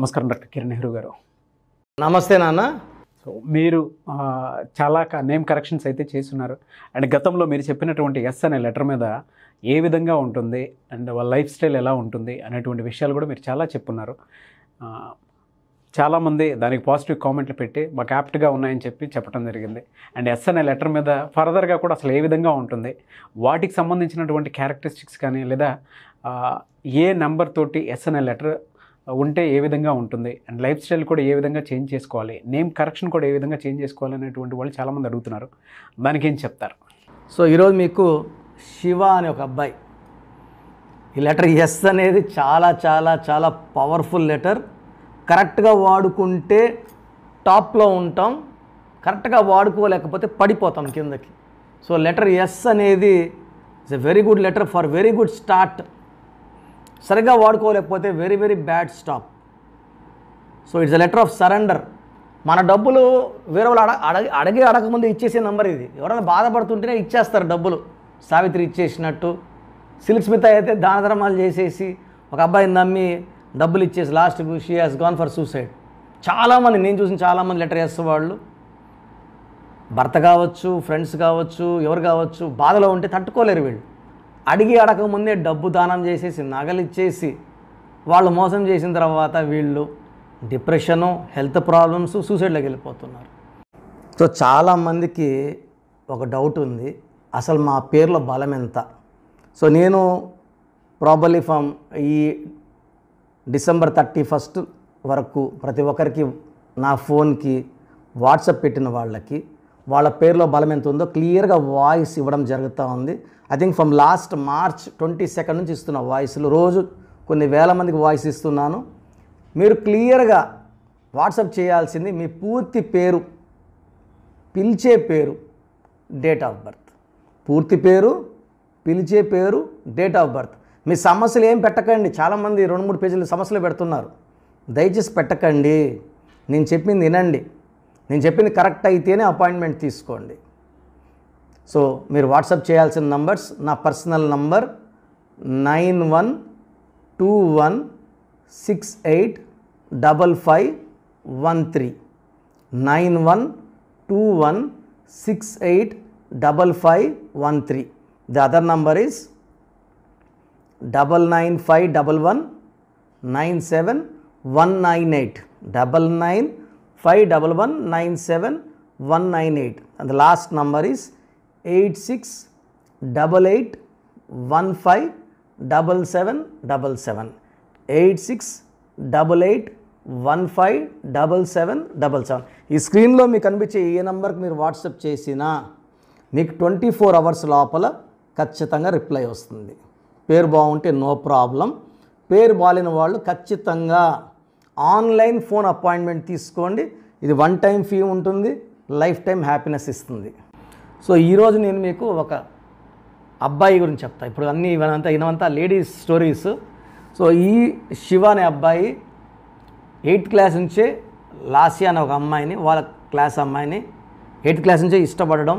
నమస్కారం డాక్టర్ కిరణ్ నెహ్రూ గారు నమస్తే నాన్న సో మీరు చాలా నేమ్ కరెక్షన్స్ అయితే చేస్తున్నారు అండ్ గతంలో మీరు చెప్పినటువంటి ఎస్ అనే లెటర్ మీద ఏ విధంగా ఉంటుంది అండ్ వాళ్ళ లైఫ్ స్టైల్ ఎలా ఉంటుంది అనేటువంటి విషయాలు కూడా మీరు చాలా చెప్పున్నారు చాలామంది దానికి పాజిటివ్ కామెంట్లు పెట్టి మాకు యాప్ట్గా ఉన్నాయని చెప్పి చెప్పడం జరిగింది అండ్ ఎస్ అనే లెటర్ మీద ఫర్దర్గా కూడా అసలు ఏ విధంగా ఉంటుంది వాటికి సంబంధించినటువంటి క్యారెక్టరిస్టిక్స్ కానీ లేదా ఏ నెంబర్ తోటి ఎస్ అనే లెటర్ ఉంటే ఏ విధంగా ఉంటుంది అండ్ లైఫ్ స్టైల్ కూడా ఏ విధంగా చేంజ్ చేసుకోవాలి నేమ్ కరెక్షన్ కూడా ఏ విధంగా చేంజ్ చేసుకోవాలి అనేటువంటి వాళ్ళు చాలామంది అడుగుతున్నారు దానికి ఏం చెప్తారు సో ఈరోజు మీకు శివ అనే ఒక అబ్బాయి ఈ లెటర్ ఎస్ అనేది చాలా చాలా చాలా పవర్ఫుల్ లెటర్ కరెక్ట్గా వాడుకుంటే టాప్లో ఉంటాం కరెక్ట్గా వాడుకోలేకపోతే పడిపోతాం కిందకి సో లెటర్ ఎస్ అనేది it's a very good letter for very good start సరిగ్గా వాడుకోలేకపోతే very very bad stop so it's a letter of surrender మన డబ్బులు వేరే వాళ్ళు అడగ అడగ అడిగి అడగముందు ఇచ్చేసే నెంబర్ ఇది ఎవరైనా బాధపడుతుంటేనే ఇచ్చేస్తారు డబ్బులు సావిత్రి ఇచ్చేసినట్టు సిల్క్ స్మిత అయితే దాన ధర్మాలు చేసేసి ఒక అబ్బాయిని నమ్మి డబ్బులు ఇచ్చేసి lost she has gone for suicide చాలామంది నేను చూసిన చాలామంది లెటర్ వాళ్ళు భర్త కావచ్చు ఫ్రెండ్స్ కావచ్చు ఎవరు కావచ్చు బాధలో ఉంటే తట్టుకోలేరు వీళ్ళు అడిగి అడగకముందే డబ్బు దానం చేసేసి నగలిచ్చేసి వాళ్ళు మోసం చేసిన తర్వాత వీళ్ళు డిప్రెషను హెల్త్ ప్రాబ్లమ్స్ సూసైడ్లోకి వెళ్ళిపోతున్నారు సో చాలామందికి ఒక డౌట్ ఉంది అసలు మా పేరులో బలం ఎంత సో నేను ప్రాబలీ ఫ్రమ్ ఈ డిసెంబర్ థర్టీ ఫస్ట్ వరకు ప్రతి ఒక్కరికి నా ఫోన్కి వాట్సప్ పెట్టిన వాళ్ళకి వాళ్ళ పేరులో బలం ఎంత ఉందో క్లియర్గా వాయిస్ ఇవ్వడం జరుగుతూ ఉంది I think from last March twenty second నుంచి ఇస్తున్న వాయిస్లు రోజు కొన్ని వేల మందికి వాయిస్ ఇస్తున్నాను మీరు క్లియర్గా వాట్సాప్ చేయాల్సింది మీ పూర్తి పేరు పిలిచే పేరు డేట్ ఆఫ్ బర్త్ పూర్తి పేరు పిలిచే పేరు డేట్ ఆఫ్ బర్త్ మీ సమస్యలు ఏం పెట్టకండి చాలామంది రెండు మూడు పేజీలు సమస్యలు పెడుతున్నారు దయచేసి పెట్టకండి నేను చెప్పింది వినండి నేను చెప్పింది కరెక్ట్ అయితేనే అపాయింట్మెంట్ తీసుకోండి సో మీరు వాట్సాప్ చేయాల్సిన నంబర్స్ నా personal number 9121685513 9121685513 the other number is 9951197198 99 five double one nine seven one nine eight and last number is eight six double eight one five double seven double seven eight six double eight one five double seven double seven ఈ స్క్రీన్లో మీకు కనిపించే ఏ నెంబర్కి మీరు WhatsApp చేసినా మీకు twenty four hours లోపల ఖచ్చితంగా రిప్లై వస్తుంది పేరు బాగుంటే నో ప్రాబ్లం పేరు బాలిన వాళ్ళు ఖచ్చితంగా ఆన్లైన్ ఫోన్ అపాయింట్మెంట్ తీసుకోండి ఇది వన్ టైం ఫీ ఉంటుంది లైఫ్ టైం హ్యాపీనెస్ ఇస్తుంది సో ఈరోజు నేను మీకు ఒక అబ్బాయి గురించి చెప్తా ఇప్పుడు అన్నీ ఇవన్నంతా ఇవనంతా లేడీస్ స్టోరీస్ సో ఈ శివ అనే అబ్బాయి ఎయిత్ క్లాస్ నుంచే లాస్య అనే ఒక అమ్మాయిని వాళ్ళ క్లాస్ అమ్మాయిని ఎయిత్ క్లాస్ నుంచే ఇష్టపడడం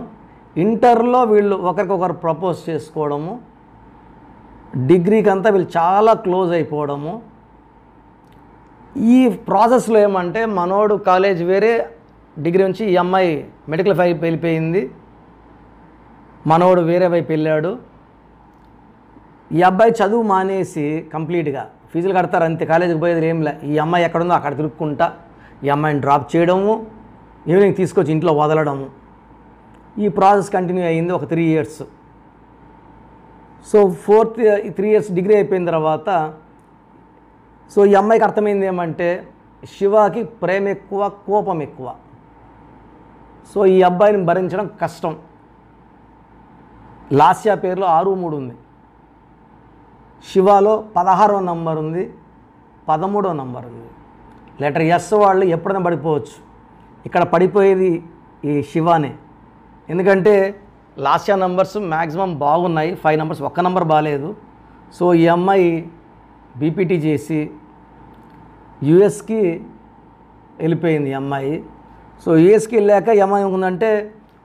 ఇంటర్లో వీళ్ళు ఒకరికొకరు ప్రపోజ్ చేసుకోవడము డిగ్రీకి అంతా వీళ్ళు చాలా క్లోజ్ అయిపోవడము ఈ ప్రాసెస్లో ఏమంటే మనోడు కాలేజ్ వేరే డిగ్రీ నుంచి ఈ అమ్మాయి మెడికల్ వైపు వెళ్ళిపోయింది మనోడు వేరే వైపు వెళ్ళాడు ఈ అబ్బాయి చదువు మానేసి కంప్లీట్గా ఫీజులు కడతారు అంతే కాలేజీకి పోయేది ఏం లే ఈ అమ్మాయి ఎక్కడుందో అక్కడ తిరుక్కుంటా ఈ అమ్మాయిని డ్రాప్ చేయడము ఈవినింగ్ తీసుకొచ్చి ఇంట్లో వదలడము ఈ ప్రాసెస్ కంటిన్యూ అయ్యింది ఒక three years so fourth three years degree అయిపోయిన తర్వాత సో ఈ అమ్మాయికి అర్థమైంది ఏమంటే శివకి ప్రేమ ఎక్కువ కోపం ఎక్కువ సో ఈ అబ్బాయిని భరించడం కష్టం లాస్యా పేరులో ఆరు మూడు ఉంది శివాలో పదహారో నంబర్ ఉంది పదమూడో నంబర్ ఉంది లెటర్ ఎస్ వాళ్ళు ఎప్పుడైనా పడిపోవచ్చు ఇక్కడ పడిపోయేది ఈ శివానే ఎందుకంటే లాస్యా నంబర్స్ మ్యాక్సిమం బాగున్నాయి ఫైవ్ నంబర్స్ ఒక్క నంబర్ బాగాలేదు సో ఈ అమ్మాయి బీపీటీ చేసి యుఎస్కి వెళ్ళిపోయింది అమ్మాయి సో యుఎస్కి వెళ్ళాక ఉందంటే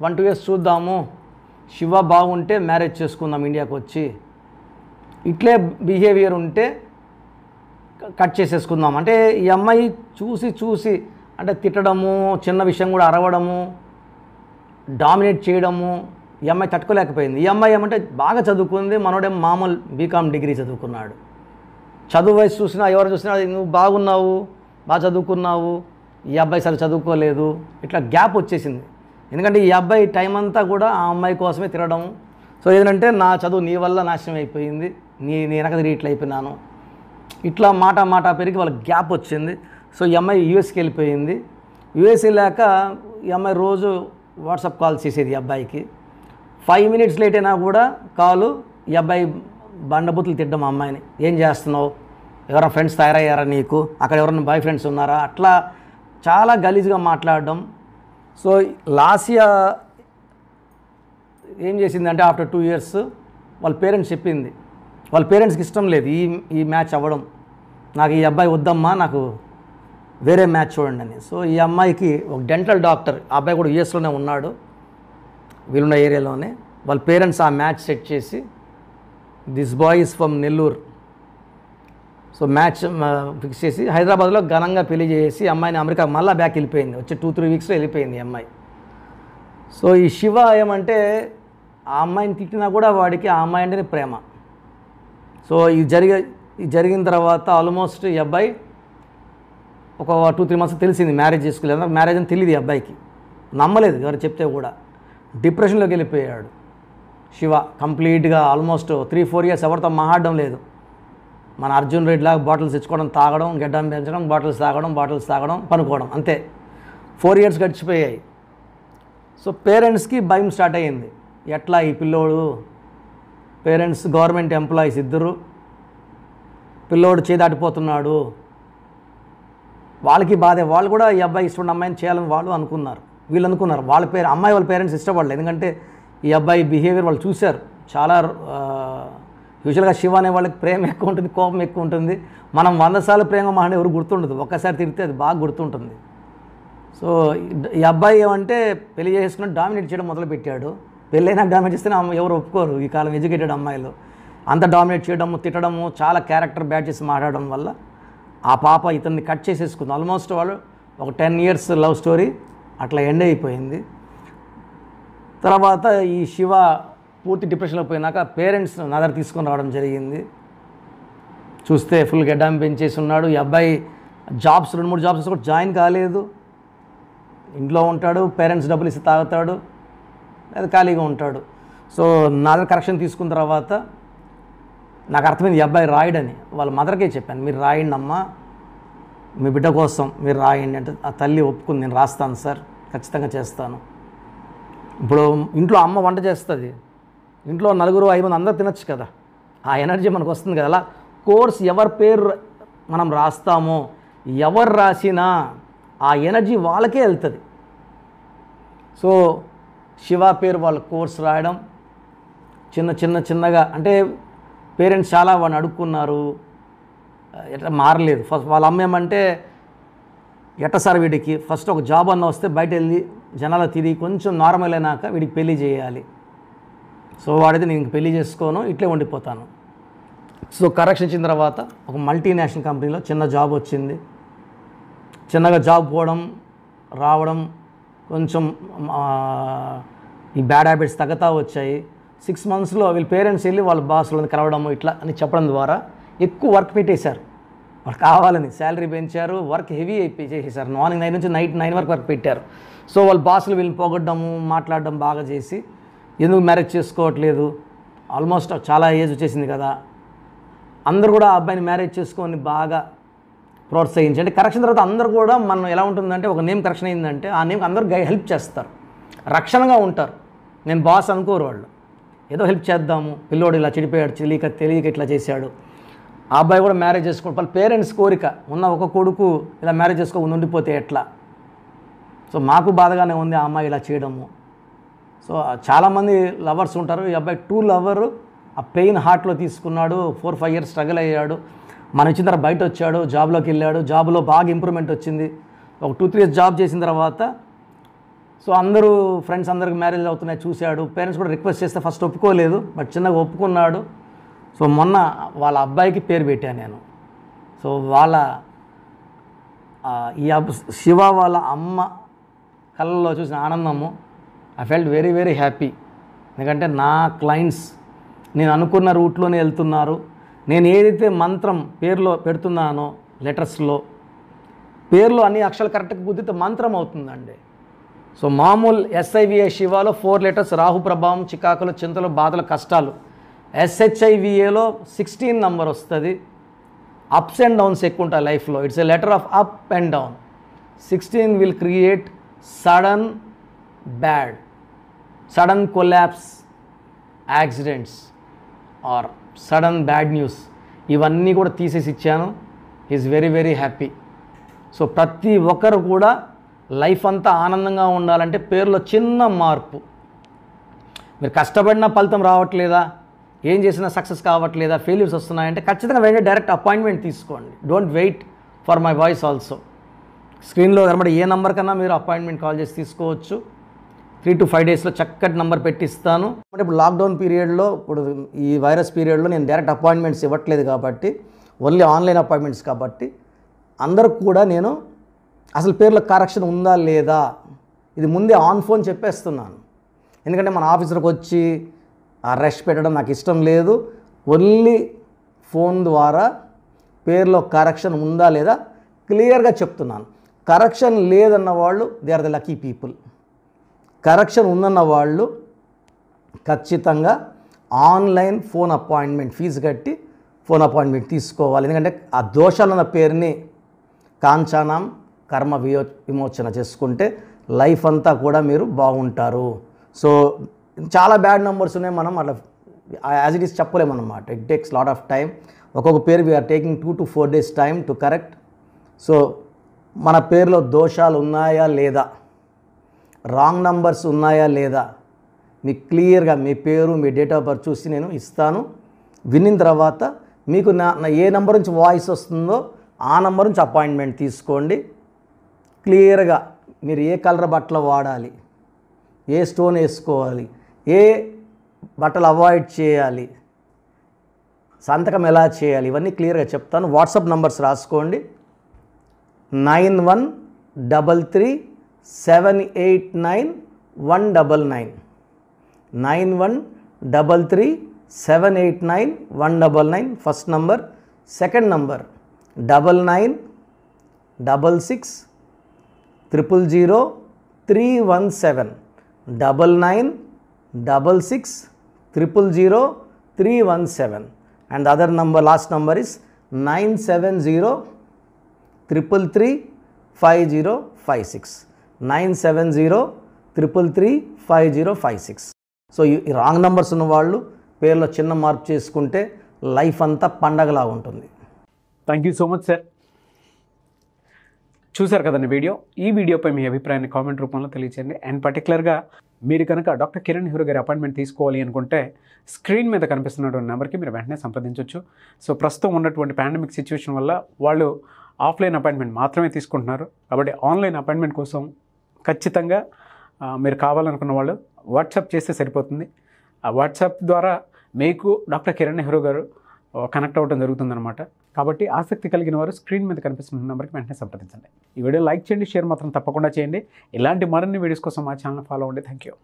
వన్ టూ ఇయర్స్ చూద్దాము శివ బాగుంటే మ్యారేజ్ చేసుకుందాం ఇండియాకి వచ్చి ఇట్లే బిహేవియర్ ఉంటే కట్ చేసేసుకుందాం అంటే ఈ అమ్మాయి చూసి చూసి అంటే తిట్టడము చిన్న విషయం కూడా అరవడము డామినేట్ చేయడము ఈ అమ్మాయి తట్టుకోలేకపోయింది ఈ అమ్మాయి ఏమంటే బాగా చదువుకుంది మనోడేం మామూలు బీకామ్ డిగ్రీ చదువుకున్నాడు చదువు వయసు చూసినా ఎవరు చూసినా నువ్వు బాగున్నావు బాగా చదువుకున్నావు ఈ అబ్బాయి సరే చదువుకోలేదు ఇట్లా గ్యాప్ వచ్చేసింది ఎందుకంటే ఈ అబ్బాయి టైం అంతా కూడా ఆ అమ్మాయి కోసమే తిరగడం సో ఏంటంటే నా చదువు నీ వల్ల నాశనం అయిపోయింది నీ నేనక తిరిగి ఇట్లా అయిపోయినాను ఇట్లా మాట మాట పెరిగి వాళ్ళకి గ్యాప్ వచ్చింది సో ఈ అమ్మాయి యూఎస్కి వెళ్ళిపోయింది యూఎస్ వెళ్ళాక ఈ అమ్మాయి రోజు వాట్సాప్ కాల్ చేసేది ఈ అబ్బాయికి ఫైవ్ మినిట్స్ లేట్ అయినా కూడా కాలు ఈ అబ్బాయి బండబూతులు తిట్టడం అమ్మాయిని ఏం చేస్తున్నావు ఎవరైనా ఫ్రెండ్స్ తయారయ్యారా నీకు అక్కడ ఎవరైనా బాయ్ ఫ్రెండ్స్ ఉన్నారా అట్లా చాలా గలీజ్గా మాట్లాడడం సో లాసియా ఏం చేసిందంటే ఆఫ్టర్ టూ ఇయర్స్ వాళ్ళ పేరెంట్స్ చెప్పింది వాళ్ళ పేరెంట్స్కి ఇష్టం లేదు ఈ ఈ మ్యాచ్ అవ్వడం నాకు ఈ అబ్బాయి వద్దమ్మా నాకు వేరే మ్యాచ్ చూడండి అని సో ఈ అమ్మాయికి ఒక డెంటల్ డాక్టర్ ఆ అబ్బాయి కూడా యుఎస్లోనే ఉన్నాడు వీళ్ళున్న ఏరియాలోనే వాళ్ళ పేరెంట్స్ ఆ మ్యాచ్ సెట్ చేసి this boy is from Nellore so match fix చేసి హైదరాబాద్లో ఘనంగా పెళ్లి చేసి అమ్మాయిని అమెరికా మళ్ళీ బ్యాక్ వెళ్ళిపోయింది వచ్చే టూ త్రీ వీక్స్లో వెళ్ళిపోయింది అమ్మాయి సో ఈ శివ ఏమంటే ఆ అమ్మాయిని తిట్టినా కూడా వాడికి ఆ అమ్మాయి అంటేనే ప్రేమ సో ఇది జరిగే ఇది జరిగిన తర్వాత ఆల్మోస్ట్ ఈ అబ్బాయి ఒక టూ త్రీ మంత్స్ తెలిసింది మ్యారేజ్ చేసుకోలేదు మ్యారేజ్ అని తెలియదు ఈ అబ్బాయికి నమ్మలేదు ఎవరు చెప్తే కూడా డిప్రెషన్లోకి వెళ్ళిపోయాడు శివ కంప్లీట్గా ఆల్మోస్ట్ త్రీ ఫోర్ ఇయర్స్ ఎవరితో మాట్లాడడం లేదు మన అర్జున్ రెడ్డి లాగా బాటిల్స్ ఇచ్చుకోవడం తాగడం గడ్డం పెంచడం బాటిల్స్ తాగడం బాటిల్స్ తాగడం పనుకోవడం అంతే ఫోర్ ఇయర్స్ గడిచిపోయాయి సో పేరెంట్స్కి భయం స్టార్ట్ అయ్యింది ఎట్లా ఈ పిల్లోడు పేరెంట్స్ గవర్నమెంట్ ఎంప్లాయీస్ ఇద్దరు పిల్లోడు చేదాటిపోతున్నాడు వాళ్ళకి బాధే వాళ్ళు కూడా ఈ అబ్బాయి ఇష్టపడిన అమ్మాయిని చేయాలని వాళ్ళు అనుకున్నారు వీళ్ళు అనుకున్నారు వాళ్ళ పేరు అమ్మాయి వాళ్ళ పేరెంట్స్ ఇష్టపడలేదు ఎందుకంటే ఈ అబ్బాయి బిహేవియర్ వాళ్ళు చూశారు చాలా యూజువల్గా శివ అనే వాళ్ళకి ప్రేమ ఎక్కువ ఉంటుంది కోపం ఎక్కువ ఉంటుంది మనం వంద సార్లు ప్రేమ మహా ఎవరు గుర్తుండదు ఒక్కసారి తిరిగితే అది బాగా గుర్తుంటుంది సో ఈ అబ్బాయి ఏమంటే పెళ్లి చేసుకుని డామినేట్ చేయడం మొదలుపెట్టాడు పెళ్ళైనా డామినేట్ చేస్తే ఎవరు ఒప్పుకోరు ఈ కాలం ఎడ్యుకేటెడ్ అమ్మాయిలు అంత డామినేట్ చేయడము తిట్టడము చాలా క్యారెక్టర్ బ్యాడ్ చేసి మాట్లాడడం వల్ల ఆ పాప ఇతన్ని కట్ చేసేసుకుంది ఆల్మోస్ట్ వాళ్ళు ఒక టెన్ ఇయర్స్ లవ్ స్టోరీ అట్లా ఎండ్ అయిపోయింది తర్వాత ఈ శివ పూర్తి డిప్రెషన్లో పోయినాక పేరెంట్స్ నా దగ్గర తీసుకొని రావడం జరిగింది చూస్తే ఫుల్ గడ్డాం పెంచేసి ఉన్నాడు ఈ అబ్బాయి జాబ్స్ రెండు మూడు జాబ్స్ కూడా జాయిన్ కాలేదు ఇంట్లో ఉంటాడు పేరెంట్స్ డబ్బులు ఇస్తే తాగుతాడు లేదా ఖాళీగా ఉంటాడు సో నా దగ్గర కరెక్షన్ తీసుకున్న తర్వాత నాకు అర్థమైంది ఈ అబ్బాయి రాయడని వాళ్ళ మదర్కే చెప్పాను మీరు రాయండి అమ్మా మీ బిడ్డ కోసం మీరు రాయండి అంటే ఆ తల్లి ఒప్పుకుంది నేను రాస్తాను సార్ ఖచ్చితంగా చేస్తాను ఇప్పుడు ఇంట్లో అమ్మ వంట చేస్తుంది ఇంట్లో నలుగురు ఐదు మంది అందరు తినచ్చు కదా ఆ ఎనర్జీ మనకు వస్తుంది కదా అలా కోర్స్ ఎవరి పేరు మనం రాస్తామో ఎవరు రాసినా ఆ ఎనర్జీ వాళ్ళకే వెళ్తుంది సో శివ పేరు వాళ్ళ కోర్స్ రాయడం చిన్న చిన్న చిన్నగా అంటే పేరెంట్స్ చాలా వాడిని అడుక్కున్నారు ఎట్లా మారలేదు ఫస్ట్ వాళ్ళ అమ్మేమంటే ఎట్ట సార్ వీడికి ఫస్ట్ ఒక జాబ్ అన్న వస్తే బయట వెళ్ళి జనాల తిరిగి కొంచెం నార్మల్ అయినాక వీడికి పెళ్లి చేయాలి సో వాడైతే నేను పెళ్లి చేసుకోను ఇట్లే ఉండిపోతాను సో కరెక్షన్ ఇచ్చిన తర్వాత ఒక మల్టీనేషనల్ కంపెనీలో చిన్న జాబ్ వచ్చింది చిన్నగా జాబ్ పోవడం రావడం కొంచెం ఈ బ్యాడ్ హ్యాబిట్స్ తగ్గతా వచ్చాయి సిక్స్ మంత్స్లో వీళ్ళ పేరెంట్స్ వెళ్ళి వాళ్ళ బాస్లను కలవడం ఇట్లా అని చెప్పడం ద్వారా ఎక్కువ వర్క్ పెట్టేశారు వాళ్ళు కావాలని శాలరీ పెంచారు వర్క్ హెవీ అయిపోయి చేసేసారు మార్నింగ్ నైన్ నుంచి నైట్ నైన్ వరకు వర్క్ పెట్టారు సో వాళ్ళు బాసులు వీళ్ళని పోగొట్టడము మాట్లాడడం బాగా చేసి ఎందుకు మ్యారేజ్ చేసుకోవట్లేదు ఆల్మోస్ట్ చాలా ఏజ్ వచ్చేసింది కదా అందరు కూడా ఆ అబ్బాయిని మ్యారేజ్ చేసుకొని బాగా ప్రోత్సహించి అంటే కరెక్షన్ తర్వాత అందరు కూడా మనం ఎలా ఉంటుందంటే ఒక నేమ్ కరెక్షన్ అయిందంటే ఆ నేమ్కి అందరూ గై హెల్ప్ చేస్తారు రక్షణగా ఉంటారు నేను బాస్ అనుకోరు వాళ్ళు ఏదో హెల్ప్ చేద్దాము పిల్లోడు ఇలా చెడిపోయాడు తెలియక తెలియక ఇట్లా చేశాడు ఆ అబ్బాయి కూడా మ్యారేజ్ చేసుకోండి వాళ్ళ పేరెంట్స్ కోరిక ఉన్న ఒక కొడుకు ఇలా మ్యారేజ్ చేసుకోకుండా ఉండిపోతే ఎట్లా సో మాకు బాధగానే ఉంది ఆ అమ్మాయి ఇలా చేయడము సో చాలామంది లవర్స్ ఉంటారు ఈ అబ్బాయి టూ లవర్ ఆ పెయిన్ హార్ట్లో తీసుకున్నాడు ఫోర్ ఫైవ్ ఇయర్స్ స్ట్రగుల్ అయ్యాడు మన ఇచ్చిన తర్వాత బయట వచ్చాడు జాబ్లోకి వెళ్ళాడు జాబ్లో బాగా ఇంప్రూవ్మెంట్ వచ్చింది ఒక టూ త్రీ ఇయర్స్ జాబ్ చేసిన తర్వాత సో అందరూ ఫ్రెండ్స్ అందరికి మ్యారేజ్ అవుతున్నాయి చూశాడు పేరెంట్స్ కూడా రిక్వెస్ట్ చేస్తే ఫస్ట్ ఒప్పుకోలేదు బట్ చిన్నగా ఒప్పుకున్నాడు సో మొన్న వాళ్ళ అబ్బాయికి పేరు పెట్టాను నేను సో వాళ్ళ ఈ శివ వాళ్ళ అమ్మ కళ్ళలో చూసిన ఆనందము I felt very very happy ఎందుకంటే నా క్లయింట్స్ నేను అనుకున్న రూట్లోనే వెళ్తున్నారు నేను ఏదైతే మంత్రం పేరులో పెడుతున్నానో లెటర్స్లో పేర్లో అన్ని అక్షరాలు కరెక్ట్గా కుదిరితే మంత్రం అవుతుందండి సో మామూలు ఎస్ఐవిఐ శివాలో ఫోర్ లెటర్స్ రాహు ప్రభావం చికాకులు చింతలు బాధలు కష్టాలు ఎస్హెచ్ఐవిఏలో సిక్స్టీన్ నంబర్ వస్తుంది అప్స్ అండ్ డౌన్స్ ఎక్కువ ఉంటాయి లైఫ్లో it's a letter of up and down sixteen will create sudden bad sudden collapse accidents or sudden bad news ఇవన్నీ కూడా తీసేసి ఇచ్చాను is very very happy so ప్రతి ఒక్కరు కూడా లైఫ్ అంతా ఆనందంగా ఉండాలంటే పేర్లో చిన్న మార్పు మీరు కష్టపడిన ఫలితం రావట్లేదా ఏం చేసినా సక్సెస్ కావట్లేదా ఫెయిల్యూర్స్ వస్తున్నాయంటే ఖచ్చితంగా వెంటనే డైరెక్ట్ అపాయింట్మెంట్ తీసుకోండి don't wait for my voice also స్క్రీన్లో కనబడి ఏ నెంబర్ కన్నా మీరు అపాయింట్మెంట్ కాల్ చేసి తీసుకోవచ్చు త్రీ టు ఫైవ్ డేస్లో చక్కటి నెంబర్ పెట్టిస్తాను అంటే ఇప్పుడు లాక్డౌన్ పీరియడ్లో ఇప్పుడు ఈ వైరస్ పీరియడ్లో నేను డైరెక్ట్ అపాయింట్మెంట్స్ ఇవ్వట్లేదు కాబట్టి ఓన్లీ ఆన్లైన్ అపాయింట్మెంట్స్ కాబట్టి అందరూ కూడా నేను అసలు పేర్ల కరెక్షన్ ఉందా లేదా ఇది ముందే ఆన్ ఫోన్ చెప్పేస్తున్నాను ఎందుకంటే మన ఆఫీసర్కి వచ్చి ఆ పెట్టడం నాకు ఇష్టం లేదు ఓన్లీ ఫోన్ ద్వారా పేర్లో కరెక్షన్ ఉందా లేదా క్లియర్గా చెప్తున్నాను కరెక్షన్ లేదన్న వాళ్ళు they are the lucky people correction ఉందన్న వాళ్ళు ఖచ్చితంగా ఆన్లైన్ ఫోన్ అపాయింట్మెంట్ ఫీజు కట్టి ఫోన్ అపాయింట్మెంట్ తీసుకోవాలి ఎందుకంటే ఆ దోషాలన్న పేరుని కాంచానం కర్మ విమోచన చేసుకుంటే లైఫ్ అంతా కూడా మీరు బాగుంటారు సో చాలా బ్యాడ్ నెంబర్స్ ఉన్నాయి మనం అట్లా యాజ్ ఇట్ ఈస్ చెప్పలేము అనమాట it takes lot of time ఒక్కొక్క పేరు we are taking two to four days time to correct so మన పేరులో దోషాలు ఉన్నాయా లేదా రాంగ్ నంబర్స్ ఉన్నాయా లేదా మీకు క్లియర్గా మీ పేరు మీ డేట్ ఆఫ్ బర్త్ చూసి నేను ఇస్తాను విన్న తర్వాత మీకు నా ఏ నెంబర్ నుంచి వాయిస్ వస్తుందో ఆ నెంబర్ నుంచి అపాయింట్మెంట్ తీసుకోండి క్లియర్గా మీరు ఏ కలర్ బట్టలు వాడాలి ఏ స్టోన్ వేసుకోవాలి ఏ బట్టలు అవాయిడ్ చేయాలి సంతకం ఎలా చేయాలి ఇవన్నీ క్లియర్గా చెప్తాను వాట్సాప్ నంబర్స్ రాసుకోండి nine one double three seven eight nine one double nine nine one double three seven eight nine one double nine first number second number double nine double six triple zero three one seven double nine double six triple zero three one seven and other number last number is nine seven zero triple three five zero five six nine seven zero triple three five zero five six so ఈ wrong numbers ఉన్న వాళ్ళు పేర్లో చిన్న మార్పు చేసుకుంటే life అంతా పండగలా ఉంటుంది thank you so much sir చూశారు కదండి వీడియో ఈ వీడియోపై మీ అభిప్రాయాన్ని కామెంట్ రూపంలో తెలియచేయండి అండ్ పర్టికులర్గా మీరు కనుక డాక్టర్ కిరణ్ హీరో గారి అపాయింట్మెంట్ తీసుకోవాలి అనుకుంటే స్క్రీన్ మీద కనిపిస్తున్నటువంటి నెంబర్కి మీరు వెంటనే సంప్రదించవచ్చు సో ప్రస్తుతం ఉన్నటువంటి పాండమిక్ సిచ్యువేషన్ వల్ల వాళ్ళు ఆఫ్లైన్ అపాయింట్మెంట్ మాత్రమే తీసుకుంటున్నారు కాబట్టి ఆన్లైన్ అపాయింట్మెంట్ కోసం ఖచ్చితంగా మీరు కావాలనుకున్న వాళ్ళు వాట్సాప్ చేస్తే సరిపోతుంది ఆ వాట్సాప్ ద్వారా మీకు డాక్టర్ కిరణ్ నెహ్రూ గారు కనెక్ట్ అవ్వడం జరుగుతుందన్నమాట కాబట్టి ఆసక్తి కలిగిన వారు స్క్రీన్ మీద కనిపిస్తున్న నెంబర్కి వెంటనే సంప్రదించండి ఈ వీడియో లైక్ చేయండి షేర్ మాత్రం తప్పకుండా చేయండి ఇలాంటి మరిన్ని వీడియోస్ కోసం మా ఛానల్ ఫాలో అవ్వండి థ్యాంక్ యూ